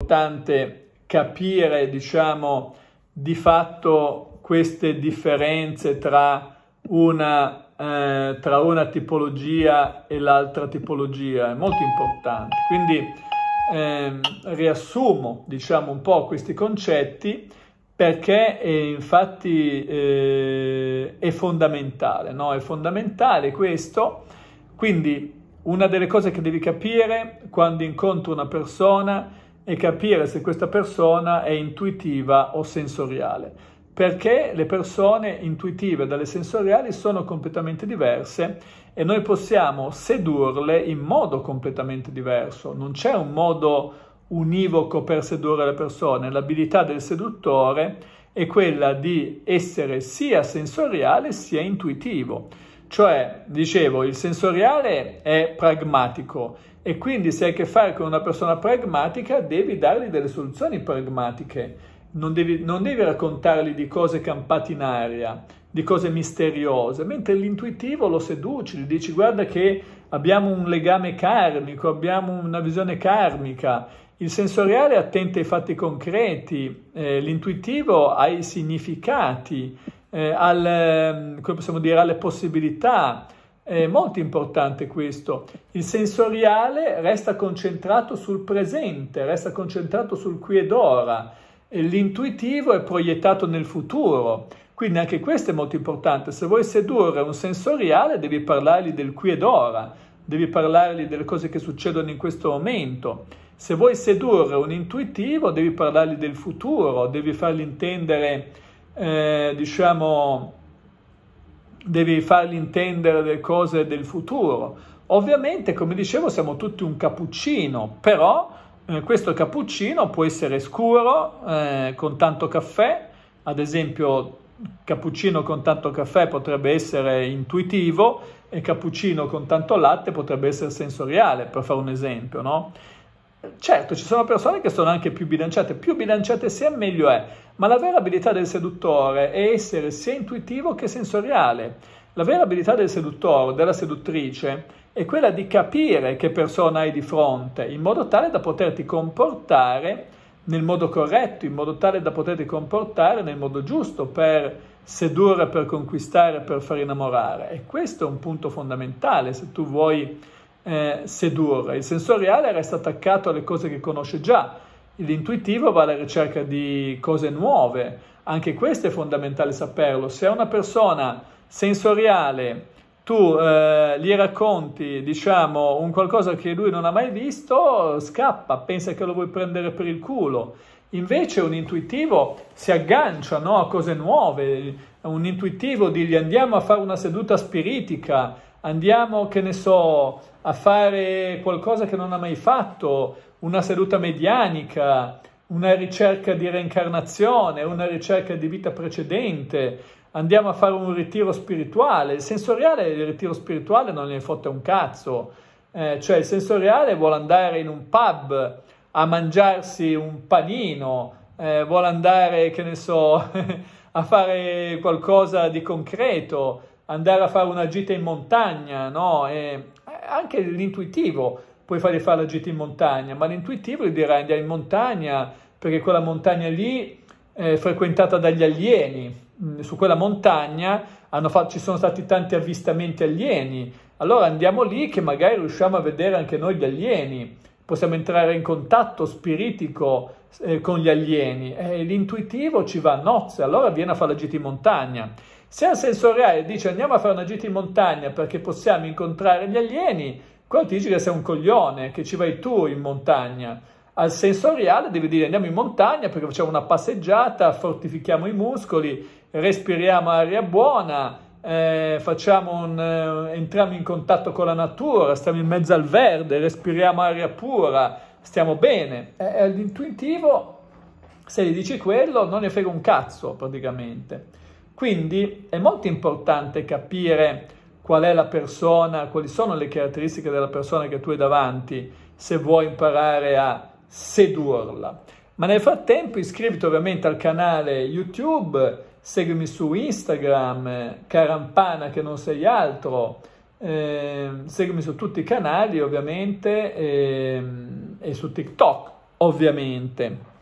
importante capire, diciamo, di fatto queste differenze tra una, eh, tra una tipologia e l'altra tipologia, è molto importante. Quindi eh, riassumo, diciamo, un po' questi concetti perché eh, infatti è fondamentale, no? È fondamentale questo, quindi una delle cose che devi capire quando incontro una persona è e capire se questa persona è intuitiva o sensoriale, perché le persone intuitive dalle sensoriali sono completamente diverse e noi possiamo sedurle in modo completamente diverso. Non c'è un modo univoco per sedurre le persone, l'abilità del seduttore è quella di essere sia sensoriale sia intuitivo. Cioè, dicevo, il sensoriale è pragmatico e quindi se hai a che fare con una persona pragmatica devi dargli delle soluzioni pragmatiche, non devi, non devi raccontargli di cose campate in aria, di cose misteriose, mentre l'intuitivo lo seduci, gli dici guarda che abbiamo un legame karmico, abbiamo una visione karmica, il sensoriale è attento ai fatti concreti, eh, l'intuitivo ai significati, eh, al, ehm, dire, alle possibilità. È molto importante questo. Il sensoriale resta concentrato sul presente, resta concentrato sul qui ed ora. E l'intuitivo è proiettato nel futuro. Quindi anche questo è molto importante. Se vuoi sedurre un sensoriale devi parlargli del qui ed ora, devi parlargli delle cose che succedono in questo momento. Se vuoi sedurre un intuitivo devi parlargli del futuro, devi fargli intendere eh, diciamo, devi fargli intendere delle cose del futuro. Ovviamente, come dicevo, siamo tutti un cappuccino, però eh, questo cappuccino può essere scuro, eh, con tanto caffè, ad esempio cappuccino con tanto caffè potrebbe essere intuitivo e cappuccino con tanto latte potrebbe essere sensoriale, per fare un esempio, no? Certo, ci sono persone che sono anche più bilanciate, più bilanciate si è meglio è, ma la vera abilità del seduttore è essere sia intuitivo che sensoriale. La vera abilità del seduttore, della seduttrice, è quella di capire che persona hai di fronte, in modo tale da poterti comportare nel modo corretto, in modo tale da poterti comportare nel modo giusto per sedurre, per conquistare, per far innamorare. E questo è un punto fondamentale se tu vuoi eh, sedurre. Il sensoriale resta attaccato alle cose che conosce già, l'intuitivo va alla ricerca di cose nuove, anche questo è fondamentale saperlo. Se a una persona sensoriale tu eh, gli racconti, diciamo, un qualcosa che lui non ha mai visto, scappa, pensa che lo vuoi prendere per il culo. Invece un intuitivo si aggancia no, a cose nuove, un intuitivo di gli andiamo a fare una seduta spiritica, andiamo, che ne so, a fare qualcosa che non ha mai fatto, una seduta medianica, una ricerca di reincarnazione, una ricerca di vita precedente, andiamo a fare un ritiro spirituale. Il sensoriale il ritiro spirituale non ne fotte un cazzo, eh, cioè il sensoriale vuole andare in un pub a mangiarsi un panino, eh, vuole andare, che ne so, a fare qualcosa di concreto, andare a fare una gita in montagna, no? E eh, anche l'intuitivo, puoi fargli fare la gita in montagna, ma l'intuitivo gli dirà andiamo in montagna perché quella montagna lì è eh, frequentata dagli alieni, mm, su quella montagna fatto, ci sono stati tanti avvistamenti alieni, allora andiamo lì che magari riusciamo a vedere anche noi gli alieni, possiamo entrare in contatto spiritico eh, con gli alieni e l'intuitivo ci va a nozze, allora viene a fare la gita in montagna. Se al senso reale dice andiamo a fare una gita in montagna perché possiamo incontrare gli alieni, quello ti dice che sei un coglione, che ci vai tu in montagna. Al senso reale devi dire andiamo in montagna perché facciamo una passeggiata, fortifichiamo i muscoli, respiriamo aria buona, eh, un, eh, entriamo in contatto con la natura, stiamo in mezzo al verde, respiriamo aria pura, stiamo bene. È, è l'intuitivo, se gli dici quello, non ne frega un cazzo praticamente. Quindi è molto importante capire qual è la persona, quali sono le caratteristiche della persona che tu hai davanti, se vuoi imparare a sedurla. Ma nel frattempo iscriviti ovviamente al canale YouTube, seguimi su Instagram, Carampana che non sei altro, eh, seguimi su tutti i canali ovviamente eh, e su TikTok ovviamente.